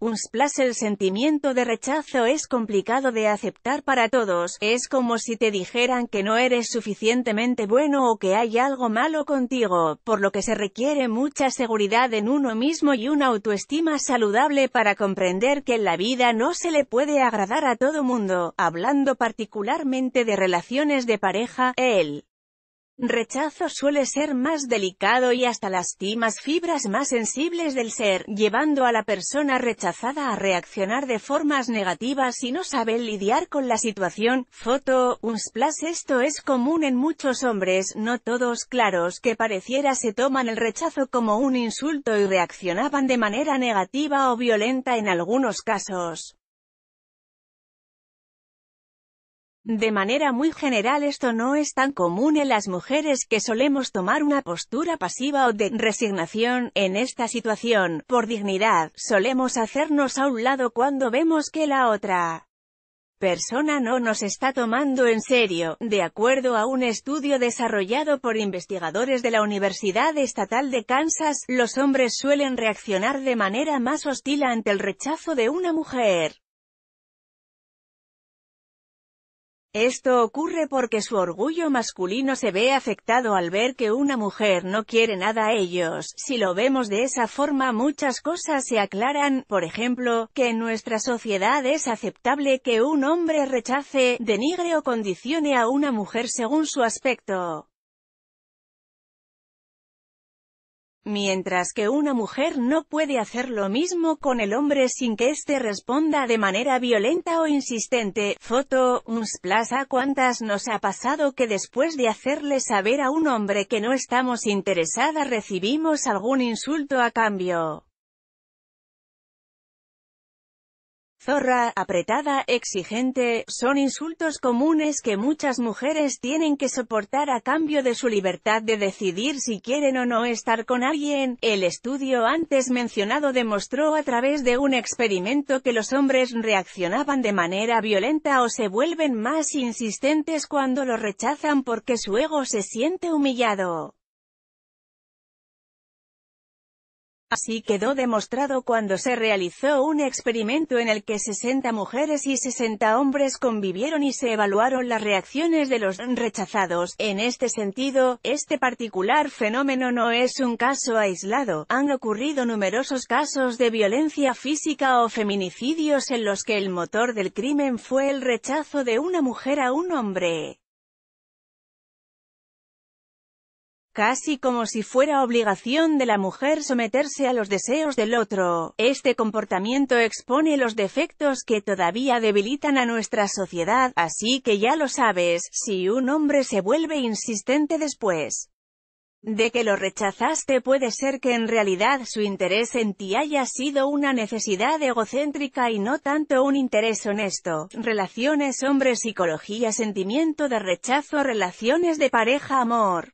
un splash el sentimiento de rechazo es complicado de aceptar para todos, es como si te dijeran que no eres suficientemente bueno o que hay algo malo contigo, por lo que se requiere mucha seguridad en uno mismo y una autoestima saludable para comprender que en la vida no se le puede agradar a todo mundo, hablando particularmente de relaciones de pareja, él rechazo suele ser más delicado y hasta lastimas fibras más sensibles del ser, llevando a la persona rechazada a reaccionar de formas negativas y no saben lidiar con la situación. Foto, un splash Esto es común en muchos hombres, no todos claros, que pareciera se toman el rechazo como un insulto y reaccionaban de manera negativa o violenta en algunos casos. De manera muy general esto no es tan común en las mujeres que solemos tomar una postura pasiva o de resignación, en esta situación, por dignidad, solemos hacernos a un lado cuando vemos que la otra persona no nos está tomando en serio, de acuerdo a un estudio desarrollado por investigadores de la Universidad Estatal de Kansas, los hombres suelen reaccionar de manera más hostil ante el rechazo de una mujer. Esto ocurre porque su orgullo masculino se ve afectado al ver que una mujer no quiere nada a ellos. Si lo vemos de esa forma muchas cosas se aclaran, por ejemplo, que en nuestra sociedad es aceptable que un hombre rechace, denigre o condicione a una mujer según su aspecto. mientras que una mujer no puede hacer lo mismo con el hombre sin que éste responda de manera violenta o insistente. Foto, uns cuántas nos ha pasado que después de hacerle saber a un hombre que no estamos interesada recibimos algún insulto a cambio. zorra, apretada, exigente, son insultos comunes que muchas mujeres tienen que soportar a cambio de su libertad de decidir si quieren o no estar con alguien. El estudio antes mencionado demostró a través de un experimento que los hombres reaccionaban de manera violenta o se vuelven más insistentes cuando lo rechazan porque su ego se siente humillado. Así quedó demostrado cuando se realizó un experimento en el que 60 mujeres y 60 hombres convivieron y se evaluaron las reacciones de los rechazados. En este sentido, este particular fenómeno no es un caso aislado. Han ocurrido numerosos casos de violencia física o feminicidios en los que el motor del crimen fue el rechazo de una mujer a un hombre. casi como si fuera obligación de la mujer someterse a los deseos del otro. Este comportamiento expone los defectos que todavía debilitan a nuestra sociedad, así que ya lo sabes, si un hombre se vuelve insistente después de que lo rechazaste puede ser que en realidad su interés en ti haya sido una necesidad egocéntrica y no tanto un interés honesto. Relaciones hombre psicología sentimiento de rechazo relaciones de pareja amor